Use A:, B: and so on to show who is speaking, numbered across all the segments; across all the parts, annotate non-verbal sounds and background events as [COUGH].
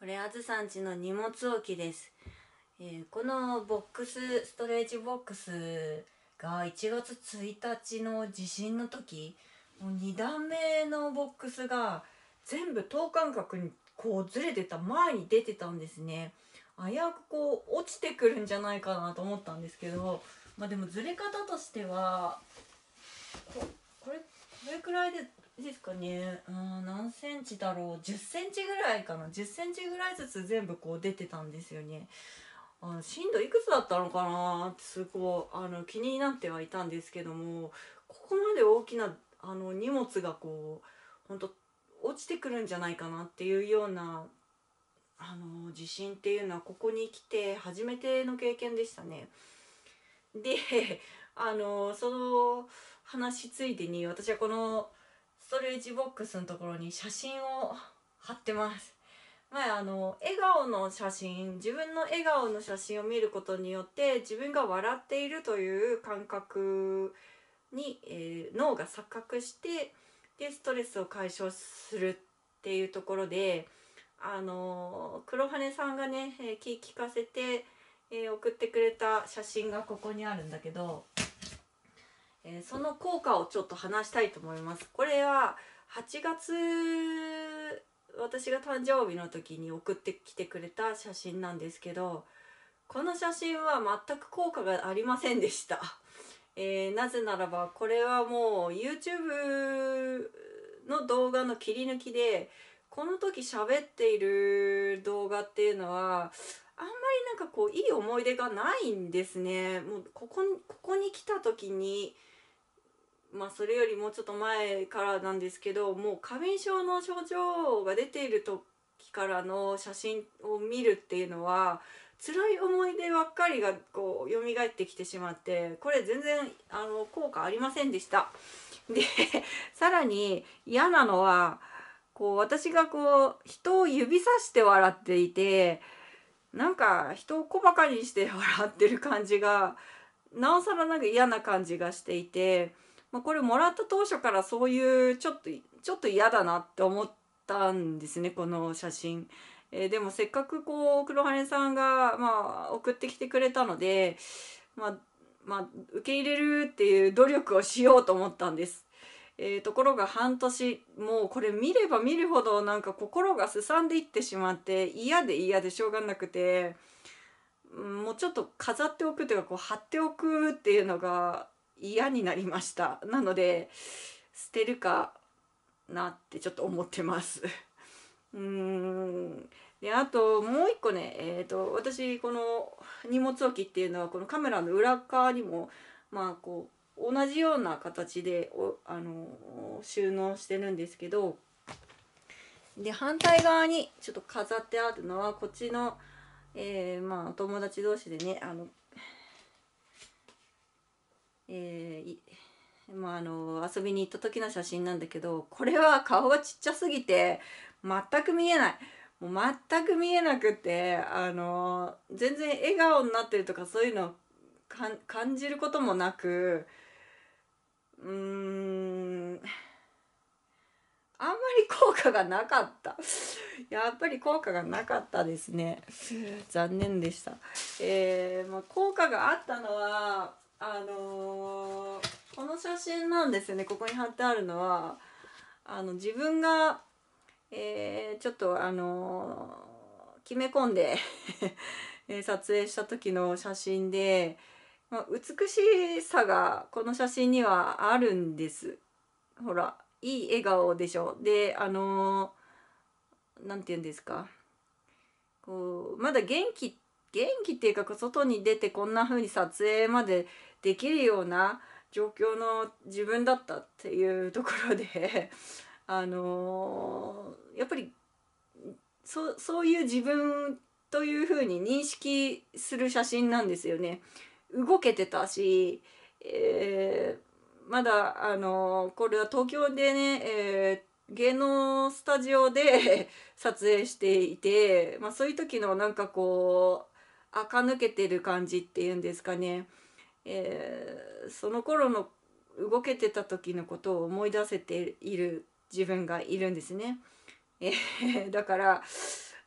A: これあずさんちの荷物置きです、えー、このボックスストレージボックスが1月1日の地震の時もう2段目のボックスが全部等間隔にこうずれてた前に出てたんですね危うくこう落ちてくるんじゃないかなと思ったんですけどまあでもずれ方としてはここれこれくらいでいいですかねん、何センチだろう10センチぐらいかな10センチぐらいずつ全部こう出てたんですよねあ震度いくつだったのかなってすごいあの気になってはいたんですけどもここまで大きなあの荷物がこうほんと落ちてくるんじゃないかなっていうようなあの地震っていうのはここに来て初めての経験でしたね。であのその話ついでに私はこのストレージボックスのところに写真を貼ってます前あの笑顔の写真自分の笑顔の写真を見ることによって自分が笑っているという感覚に、えー、脳が錯覚してでストレスを解消するっていうところであの黒羽さんがね気利かせて、えー、送ってくれた写真がここにあるんだけどえー、その効果をちょっと話したいと思います。これは8月私が誕生日の時に送ってきてくれた写真なんですけどこの写真は全く効果がありませんでした、えー、なぜならばこれはもう YouTube の動画の切り抜きでこの時喋っている動画っていうのはあんまりなんかこういい思い出がないんですねもうここここに来た時にまあ、それよりもうちょっと前からなんですけどもう過敏症の症状が出ている時からの写真を見るっていうのは辛い思い出ばっかりがこう蘇ってきてしまってこれ全然あの効果ありませんでした。で [LAUGHS] さらに嫌なのはこう私がこう人を指さして笑っていてなんか人を小バカにして笑ってる感じがなおさらなんか嫌な感じがしていて。まあ、これもらった当初からそういうちょっとちょっと嫌だなって思ったんですねこの写真。えー、でもせっかくこう黒羽さんが、まあ、送ってきてくれたので、まあ、まあ、受け入れるっていう努力をしようと思ったんです。えー、ところが半年もうこれ見れば見るほどなんか心がすさんでいってしまって嫌で嫌でしょうがなくてもうちょっと飾っておくというかこう貼っておくっていうのが嫌になりましたなので捨てるかなってちょっと思ってます [LAUGHS] うーんであともう一個ね、えーと、私この荷物置きっていうのはこのカメラの裏側にもまあこう同じような形であの収納してるんですけどで反対側にちょっと飾ってあるのはこっちの、えー、まあお友達同士でねあのえー、まあ、あの遊びに行った時の写真なんだけどこれは顔がちっちゃすぎて全く見えない。もう全く見えなくてあの全然笑顔になってるとかそういうの感じることもなくうーんあんまり効果がなかったやっぱり効果がなかったですね残念でしたえー、まあ、効果があったのはあのー、この写真なんですよねここに貼ってあるのはあの自分が、えー、ちょっとあのー、決め込んで [LAUGHS] 撮影した時の写真で、まあ、美しさがこの写真にはあるんですほらいい笑顔でしょであの何て言うんですかこうまだ元気元気っていうか外に出てこんな風に撮影までできるような状況の自分だったっていうところで [LAUGHS] あのー、やっぱりそそういう自分というふうに認識する写真なんですよね。動けてたし、えー、まだあのー、これは東京でね、えー、芸能スタジオで [LAUGHS] 撮影していて、まあ、そういう時のなんかこう垢抜けてる感じっていうんですかね。えー、その頃の動けてた時のことを思い出せている自分がいるんですね。えー、[LAUGHS] だから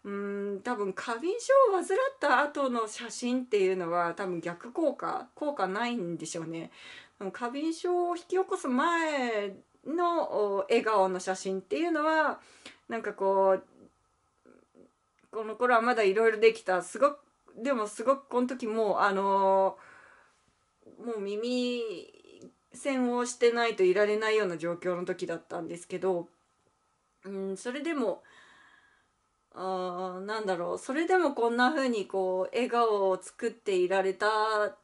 A: うん多分過敏症を患った後の写真っていうのは多分逆効果効果ないんでしょうね。過敏症を引き起こす前の笑顔の写真っていうのはなんかこうこの頃はまだいろいろできたすごくでもすごくこの時もあのーもう耳栓をしてないといられないような状況の時だったんですけど、うん、それでもあなんだろうそれでもこんな風にこう笑顔を作っていられた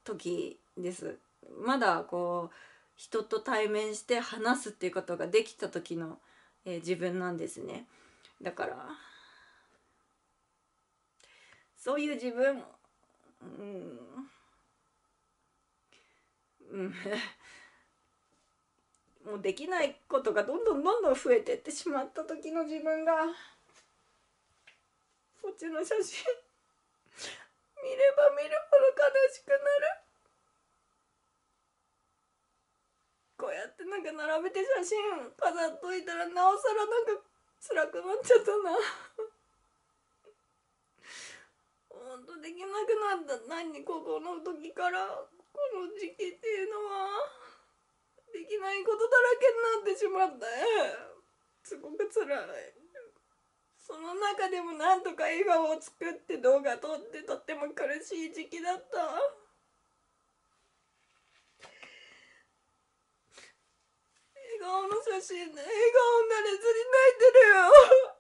A: 時ですまだこう人と対面して話すっていうことができた時の、えー、自分なんですねだからそういう自分うん
B: うん [LAUGHS] もうできないことがどんどんどんどん増えてってしまった時の自分がこっちの写真見れば見るほど悲しくなるこうやってなんか並べて写真飾っといたらなおさらなんか辛くなっちゃったな [LAUGHS] ほんとできなくなった何ここの時から。この時期っていうのはできないことだらけになってしまってすごく辛いその中でもなんとか笑顔を作って動画撮ってとっても苦しい時期だった笑顔の写真で笑顔になれずに泣いてるよ